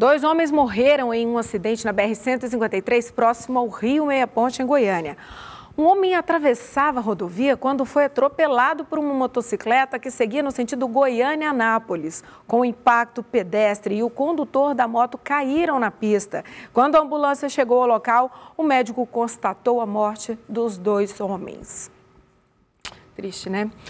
Dois homens morreram em um acidente na BR-153, próximo ao Rio Meia Ponte, em Goiânia. Um homem atravessava a rodovia quando foi atropelado por uma motocicleta que seguia no sentido Goiânia-Anápolis. Com o impacto, o pedestre e o condutor da moto caíram na pista. Quando a ambulância chegou ao local, o médico constatou a morte dos dois homens. Triste, né?